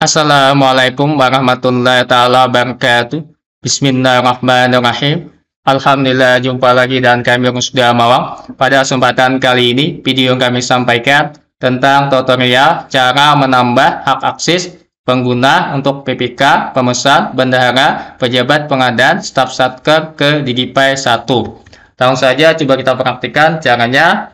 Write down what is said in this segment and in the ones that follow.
Assalamualaikum warahmatullahi taala wabarakatuh. Bismillahirrahmanirrahim. Alhamdulillah jumpa lagi dan kami yang sudah mawang Pada kesempatan kali ini video kami sampaikan tentang tutorial cara menambah hak akses pengguna untuk PPK, pemesan, bendahara, pejabat pengadaan, staf satker ke Digipay 1. Langsung saja coba kita praktikkan caranya.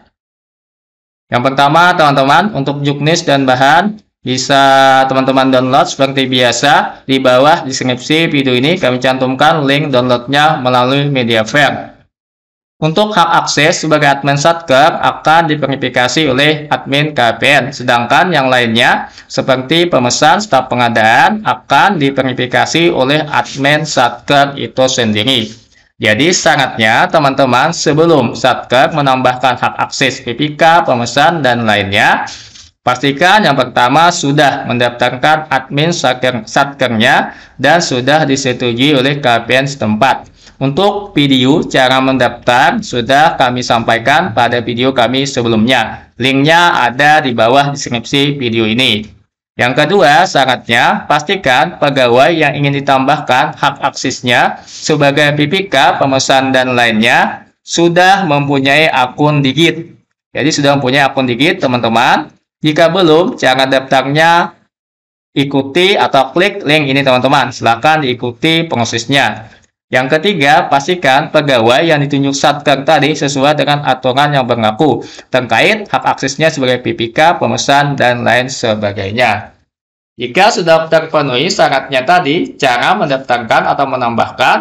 Yang pertama, teman-teman, untuk juknis dan bahan, bisa teman-teman download seperti biasa di bawah deskripsi video ini kami cantumkan link downloadnya melalui media Mediafire. Untuk hak akses sebagai admin satker akan diverifikasi oleh admin KPN, sedangkan yang lainnya seperti pemesan staf pengadaan akan diverifikasi oleh admin satker itu sendiri. Jadi sangatnya teman-teman sebelum Satker menambahkan hak akses PPK, pemesan, dan lainnya Pastikan yang pertama sudah mendaftarkan admin satkernya dan sudah disetujui oleh KPN setempat. Untuk video cara mendaftar sudah kami sampaikan pada video kami sebelumnya. Linknya ada di bawah deskripsi video ini. Yang kedua, sangatnya pastikan pegawai yang ingin ditambahkan hak aksesnya sebagai PPK, pemesan, dan lainnya sudah mempunyai akun digit. Jadi sudah mempunyai akun digit, teman-teman jika belum, cara daftarnya ikuti atau klik link ini teman-teman. Silahkan diikuti prosesnya. Yang ketiga, pastikan pegawai yang ditunjuk Satker tadi sesuai dengan aturan yang berlaku terkait hak aksesnya sebagai PPK, pemesan, dan lain sebagainya. Jika sudah terpenuhi syaratnya tadi, cara mendaftarkan atau menambahkan,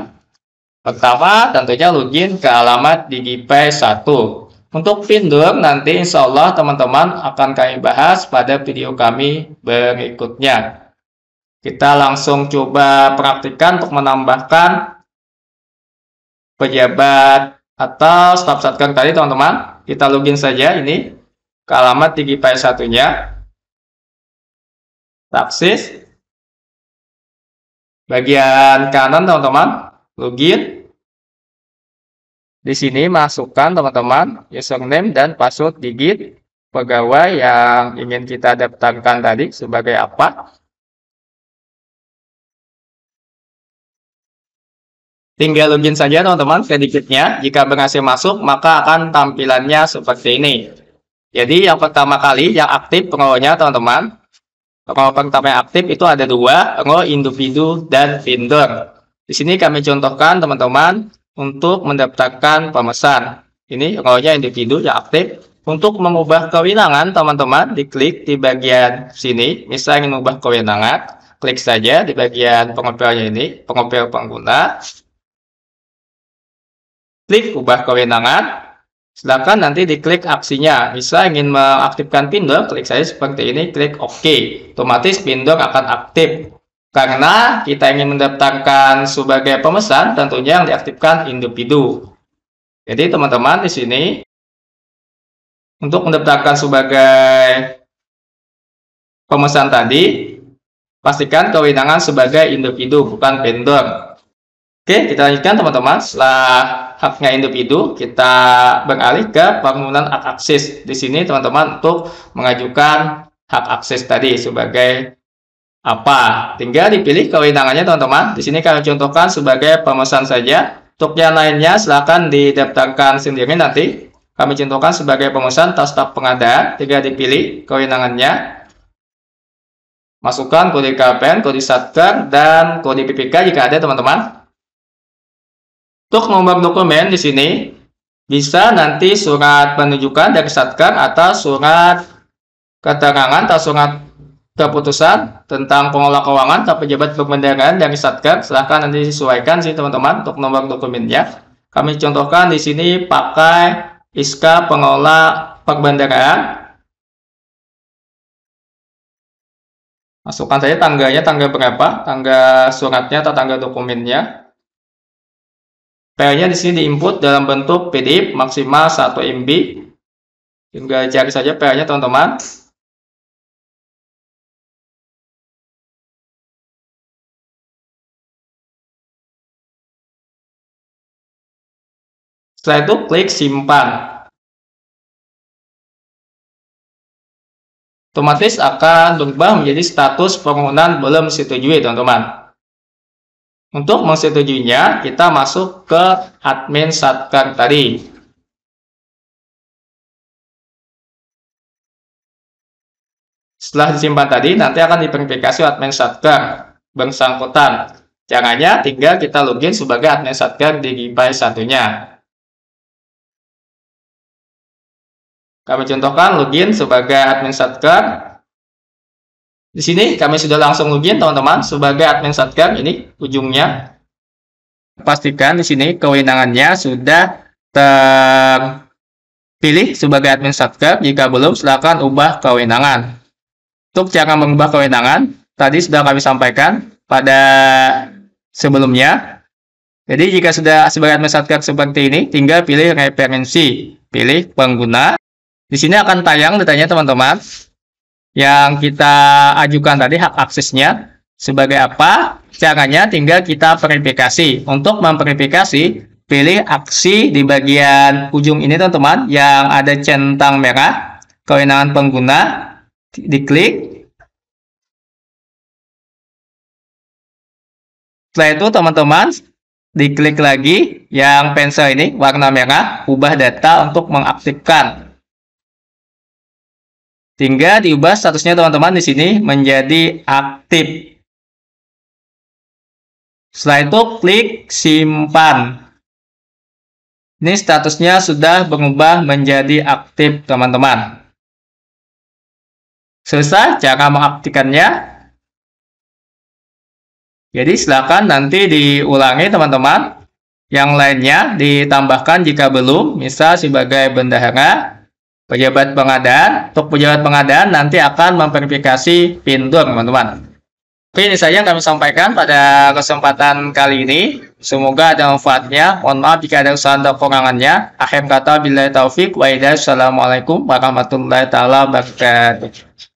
pertama tentunya login ke alamat DigiPay 1. Untuk Findur nanti insya Allah teman-teman akan kami bahas pada video kami berikutnya. Kita langsung coba praktikan untuk menambahkan pejabat atau staf satkan tadi teman-teman. Kita login saja ini ke alamat digipay satunya. Taksis. Bagian kanan teman-teman, login. Di sini masukkan teman-teman username dan password digit pegawai yang ingin kita daftarkan tadi sebagai apa. Tinggal login saja teman-teman sedikitnya. Jika berhasil masuk, maka akan tampilannya seperti ini. Jadi yang pertama kali yang aktif pengawalnya teman-teman. Row pertama yang aktif itu ada dua, pengawal individu dan vendor. Di sini kami contohkan teman-teman untuk mendaftarkan pemesan. Ini rohnya individu yang aktif. Untuk mengubah kewenangan, teman-teman diklik di bagian sini. Misalnya ingin mengubah kewenangan, klik saja di bagian pengopelnya ini, pengopel pengguna. Klik ubah kewenangan. Silakan nanti diklik aksinya. Misal ingin mengaktifkan pindor, klik saja seperti ini, klik OK. Otomatis pindor akan aktif. Karena kita ingin mendaftarkan sebagai pemesan, tentunya yang diaktifkan individu. Jadi teman-teman di sini untuk mendaftarkan sebagai pemesan tadi, pastikan kewenangan sebagai individu bukan vendor. Oke, kita lanjutkan teman-teman. Setelah haknya individu, kita beralih ke permohonan hak akses. Di sini teman-teman untuk mengajukan hak akses tadi sebagai apa? Tinggal dipilih kewenangannya teman-teman. Di sini kami contohkan sebagai pemesan saja. Untuk yang lainnya silahkan didaftarkan sendiri nanti. Kami contohkan sebagai pemesan tas tap pengadaan. Tinggal dipilih kewenangannya. Masukkan kode KPN, kode satker, dan kode PPK jika ada teman-teman. Untuk nomor dokumen di sini bisa nanti surat penunjukan dari satker atau surat keterangan atau surat keputusan tentang pengelola keuangan atau pejabat pembendaharaan dari Satker. Silahkan nanti disesuaikan sih teman-teman untuk nomor dokumennya. Kami contohkan di sini pakai ISKA pengelola perbendaharaan. Masukkan saja tangganya, tangga berapa, tangga suratnya atau tangga dokumennya. PR-nya di sini diinput dalam bentuk PDF maksimal 1 MB. Tinggal cari saja PR-nya teman-teman. setelah itu klik simpan otomatis akan berubah menjadi status permohonan belum setujui teman-teman untuk mensetujuinya kita masuk ke admin satkan tadi Setelah disimpan tadi, nanti akan diverifikasi admin satker bersangkutan. Caranya tinggal kita login sebagai admin satker di Gipai satunya. Kami contohkan login sebagai admin satgar. Di sini kami sudah langsung login teman-teman sebagai admin satgar ini ujungnya. Pastikan di sini kewenangannya sudah terpilih sebagai admin satgar. Jika belum silakan ubah kewenangan. Untuk cara mengubah kewenangan tadi sudah kami sampaikan pada sebelumnya. Jadi jika sudah sebagai admin shortcut seperti ini, tinggal pilih referensi, pilih pengguna, di sini akan tayang ditanya teman-teman yang kita ajukan tadi hak aksesnya sebagai apa? Caranya tinggal kita verifikasi. Untuk memverifikasi, pilih aksi di bagian ujung ini teman-teman yang ada centang merah kewenangan pengguna diklik Setelah itu teman-teman diklik lagi yang pensil ini warna merah, ubah data untuk mengaktifkan sehingga diubah statusnya teman-teman di sini menjadi aktif. Setelah itu klik simpan. Ini statusnya sudah mengubah menjadi aktif teman-teman. Selesai cara mengaktifkannya. Jadi silakan nanti diulangi teman-teman. Yang lainnya ditambahkan jika belum, misal sebagai bendahara pejabat pengadaan, untuk pejabat pengadaan nanti akan memverifikasi PIN teman-teman. oke ini saja yang kami sampaikan pada kesempatan kali ini. Semoga ada manfaatnya. Mohon maaf jika ada kesalahan dan kekurangannya. Akhir kata, bila taufik, wa'idah Assalamualaikum warahmatullahi wabarakatuh.